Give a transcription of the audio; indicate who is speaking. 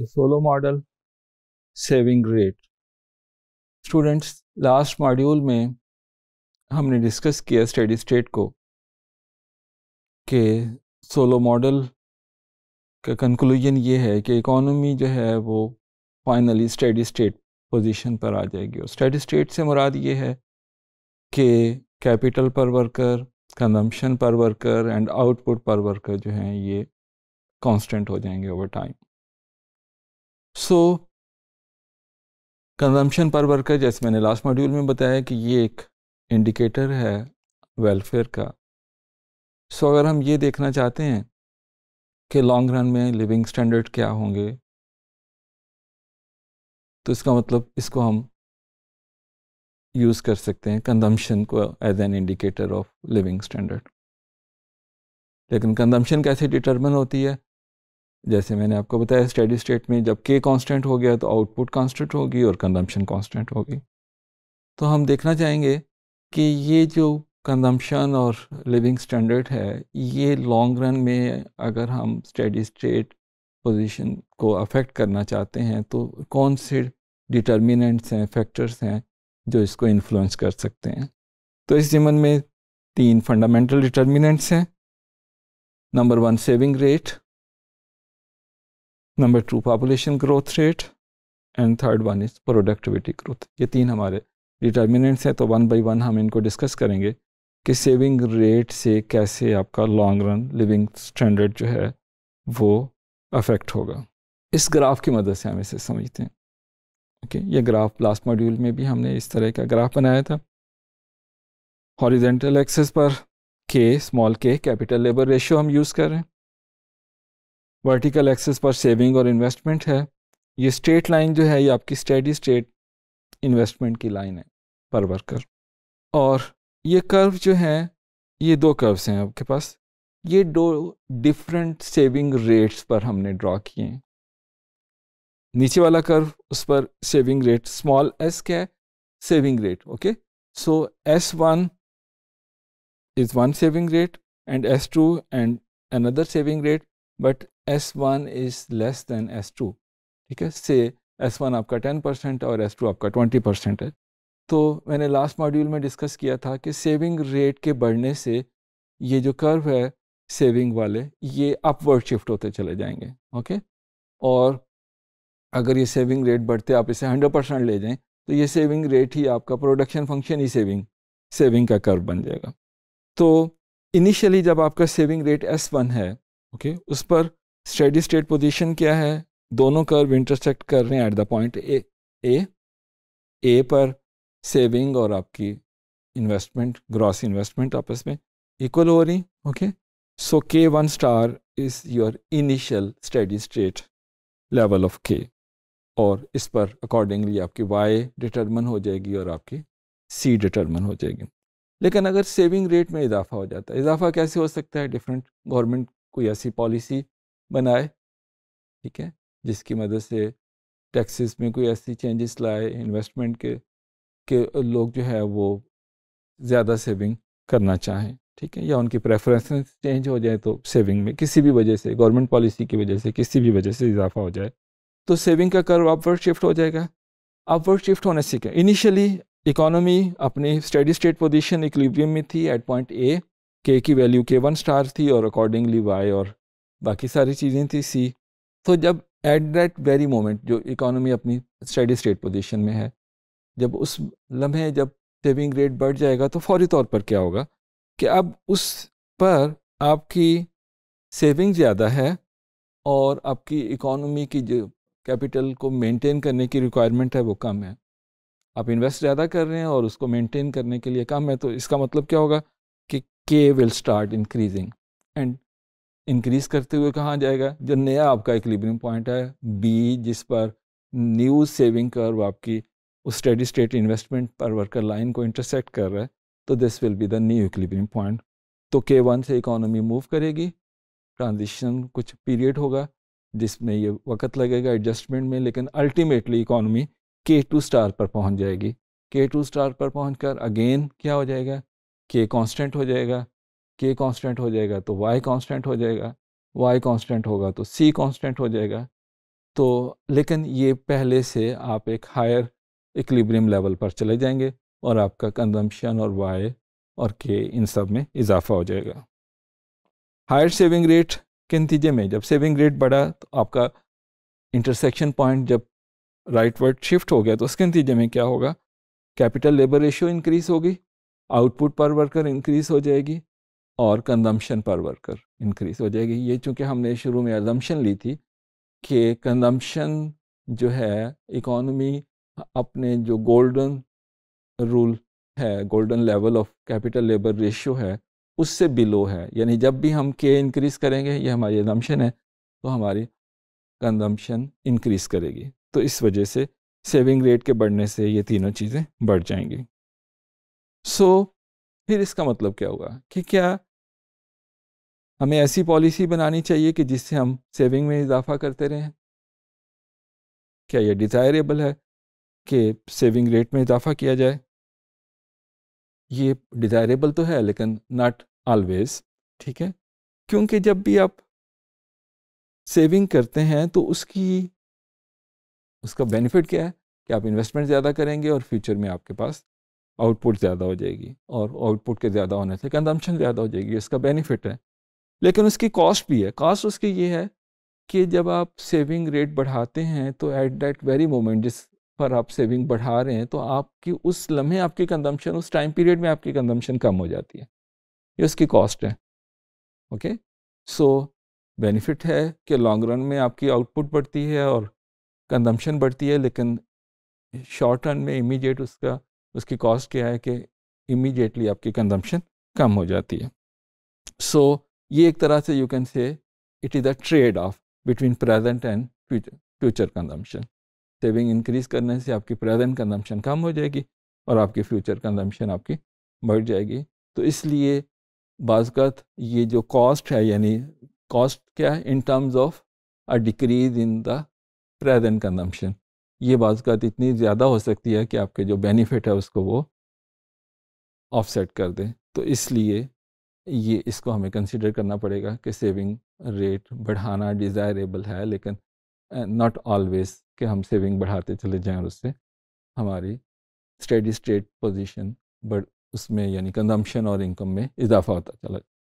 Speaker 1: the solo model saving rate students last module में हमने discuss किया स्टडी स्टेट को कि सोलो मॉडल का कंक्लूजन ये है कि इकोनॉमी जो है वो फाइनली स्टडी स्टेट पोजीशन पर आ जाएगी और स्टडी स्टेट से मुराद ये है कि capital per worker consumption per worker and output per worker जो हैं ये कांस्टेंट हो जाएंगे over time so consumption per worker जैसे मैंने लास्ट मॉड्यूल में बताया कि ये एक इंडिकेटर है वेलफेयर का सो so, अगर हम ये देखना चाहते हैं कि लॉन्ग रन में लिविंग स्टैंडर्ड क्या होंगे तो इसका मतलब इसको हम यूज़ कर सकते हैं कंजम्पशन को as an indicator of living standard लेकिन कंजम्पशन कैसे डिटर्मन होती है जैसे मैंने आपको बताया स्टडी स्टेट में जब के कांस्टेंट हो गया तो आउटपुट कांस्टेंट होगी और कंजम्पशन कांस्टेंट होगी तो हम देखना चाहेंगे कि ये जो कंजम्पशन और लिविंग स्टैंडर्ड है ये लॉन्ग रन में अगर हम स्टडी स्टेट पोजीशन को अफेक्ट करना चाहते हैं तो कौन से डिटर्मिनेंट्स हैं फैक्टर्स हैं जो इसको इन्फ्लुएंस कर सकते हैं तो इस जिमन में तीन फंडामेंटल डिटर्मिनेंट्स हैं number one saving rate number two population growth rate and third one is productivity growth ये तीन हमारे डिटर्मिनेंट्स हैं तो वन बाई वन हम इनको डिस्कस करेंगे कि सेविंग रेट से कैसे आपका लॉन्ग रन लिविंग स्टैंडर्ड जो है वो अफेक्ट होगा इस ग्राफ की मदद से हम इसे समझते हैं ओके ये ग्राफ लास्ट मॉड्यूल में भी हमने इस तरह का ग्राफ बनाया था हॉरिजेंटल एक्सेस पर k small k capital labour ratio हम यूज़ कर रहे हैं वर्टिकल एक्सेस पर सेविंग और इन्वेस्टमेंट है ये स्ट्रेट लाइन जो है ये आपकी स्टेडी स्टेट इन्वेस्टमेंट की लाइन है पर वर्कर और ये कर्व जो है ये दो कर्व्स हैं आपके पास ये दो डिफरेंट सेविंग रेट्स पर हमने ड्रॉ किए हैं नीचे वाला कर्व उस पर सेविंग रेट स्मॉल एस क्या है saving rate okay so s one is one saving rate and s two and another saving rate but s one is less than s two ठीक है से एस वन आपका ten percent और s two आपका twenty percent है तो मैंने last module में discuss किया था कि सेविंग रेट के बढ़ने से ये जो कर्व है सेविंग वाले ये अपवर्ड शिफ्ट होते चले जाएंगे ओके और अगर ये सेविंग रेट बढ़ते आप इसे हंड्रेड परसेंट ले जाएं तो ये सेविंग रेट ही आपका प्रोडक्शन फंक्शन ही सेविंग सेविंग का कर्व बन जाएगा तो इनिशियली जब आपका सेविंग रेट एस वन है ओके उस पर स्टडी स्टेट पोजीशन क्या है दोनों कर्व इंटरसेक्ट कर रहे हैं at the point A A A पर सेविंग और आपकी इन्वेस्टमेंट ग्रॉस इन्वेस्टमेंट आपस में इक्वल हो रही okay so k one star is your initial steady state level of k और इस पर अकॉर्डिंगली आपकी वाई डिटर्मन हो जाएगी और आपकी सी डिटर्मन हो जाएगी लेकिन अगर सेविंग रेट में इजाफा हो जाता है इजाफा कैसे हो सकता है डिफरेंट गवर्नमेंट कोई ऐसी पॉलिसी बनाए ठीक है जिसकी मदद से टैक्सेस में कोई ऐसी चेंजेस लाए इन्वेस्टमेंट के के लोग जो है वो ज़्यादा सेविंग करना चाहें ठीक है या उनकी प्रेफरेंसेस चेंज हो जाए तो सेविंग में किसी भी वजह से गवर्नमेंट पॉलिसी की वजह से किसी भी वजह से इजाफा हो जाए तो सेविंग का कर्व अपवर्ड शिफ्ट हो जाएगा अपवर्ड शिफ्ट होने से क्या इनिशियली इकोनॉमी अपनी स्टडी स्टेट पोजिशन इक्विलिब्रियम में थी एट पॉइंट ए के की वैल्यू के वन स्टार थी और अकॉर्डिंगली वाई और बाकी सारी चीज़ें थी सी तो जब एट दैट वेरी मोमेंट जो इकोनॉमी अपनी स्टडी स्टेट पोजिशन में है जब उस लम्हे जब सेविंग रेट बढ़ जाएगा तो फौरी तौर पर क्या होगा कि अब उस पर आपकी सेविंग ज़्यादा है और आपकी इकोनॉमी की जो कैपिटल को मेंटेन करने की रिक्वायरमेंट है वो कम है आप इन्वेस्ट ज़्यादा कर रहे हैं और उसको मेंटेन करने के लिए कम है तो इसका मतलब क्या होगा कि k will start increasing and increase करते हुए कहाँ जाएगा जो नया आपका इक्लिब्रियम पॉइंट है बी जिस पर न्यू सेविंग कर्व आपकी उस steady state investment per worker line को इंटरसेक्ट कर रहा है तो this will be the new equilibrium point तो के वन से इकोनॉमी मूव करेगी ट्रांजिशन कुछ पीरियड होगा जिसमें ये वक्त लगेगा एडजस्टमेंट में लेकिन ultimately economy k two star पर पहुंच जाएगी के टू स्टार पर पहुंचकर अगेन क्या हो जाएगा के कांस्टेंट हो जाएगा के कांस्टेंट हो जाएगा तो वाई कांस्टेंट हो जाएगा वाई कांस्टेंट होगा तो सी कांस्टेंट हो जाएगा तो लेकिन ये पहले से आप एक हायर इक्लिब्रियम लेवल पर चले जाएंगे और आपका कंजम्पशन और वाई और के इन सब में इजाफा हो जाएगा हायर सेविंग रेट के नतीजे में जब सेविंग रेट बढ़ा तो आपका इंटरसेक्शन पॉइंट जब राइट वर्ड शिफ्ट हो गया तो उसके नतीजे में क्या होगा कैपिटल लेबर रेशियो इंक्रीज़ होगी आउटपुट पर वर्कर इंक्रीज़ हो जाएगी और कंजम्पशन पर वर्कर इंक्रीज़ हो जाएगी ये चूँकि हमने शुरू में एजम्पन ली थी कि कंजम्पशन जो है इकोनमी अपने जो गोल्डन रूल है golden level of capital labour ratio है उससे बिलो है यानी जब भी हम के इंक्रीज़ करेंगे ये हमारी एजम्पन है तो हमारी कंजम्पशन इंक्रीज़ करेगी तो इस वजह से सेविंग रेट के बढ़ने से ये तीनों चीज़ें बढ़ जाएंगी सो so, फिर इसका मतलब क्या हुआ कि क्या हमें ऐसी पॉलिसी बनानी चाहिए कि जिससे हम सेविंग में इजाफा करते रहें क्या यह डिज़ायरेबल है कि सेविंग रेट में इजाफा किया जाए ये डिज़ायरेबल तो है लेकिन नॉट ऑलवेज ठीक है क्योंकि जब भी आप सेविंग करते हैं तो उसकी उसका बेनिफिट क्या है कि आप इन्वेस्टमेंट ज़्यादा करेंगे और फ्यूचर में आपके पास आउटपुट ज़्यादा हो जाएगी और आउटपुट के ज़्यादा होने से कंजम्पशन ज़्यादा हो जाएगी इसका बेनिफिट है लेकिन उसकी कॉस्ट भी है कॉस्ट उसकी ये है कि जब आप सेविंग रेट बढ़ाते हैं तो एट दैट वेरी मोमेंट जिस पर आप सेविंग बढ़ा रहे हैं तो आपकी उस लम्हे आपकी कंजम्पशन उस टाइम पीरियड में आपकी कंजम्पशन कम हो जाती है ये उसकी कॉस्ट है ओके सो बेनिफिट है कि लॉन्ग रन में आपकी आउटपुट बढ़ती है और कंजम्पशन बढ़ती है लेकिन शॉर्ट रन में इमीडिएट उसका उसकी कॉस्ट क्या है कि इमीडिएटली आपकी कंजम्पशन कम हो जाती है सो so, ये एक तरह से you can say it is a trade off between present and future consumption saving increase करने से आपकी प्रेजेंट कंजम्पशन कम हो जाएगी और आपकी फ्यूचर कंजम्पशन आपकी बढ़ जाएगी तो इसलिए बाज़त ये जो कॉस्ट है यानी कॉस्ट क्या है in terms of a decrease in the present consumption ये बाज़त इतनी ज़्यादा हो सकती है कि आपके जो बेनिफिट है उसको वो ऑफसेट कर दें तो इसलिए ये इसको हमें कंसिडर करना पड़ेगा कि सेविंग रेट बढ़ाना डिज़ायरेबल है लेकिन नॉट ऑलवेज कि हम सेविंग बढ़ाते चले जाएं और उससे हमारी स्टेडी स्टेट पोजीशन बढ़ उसमें यानी कंजम्पशन और इनकम में इजाफा होता चला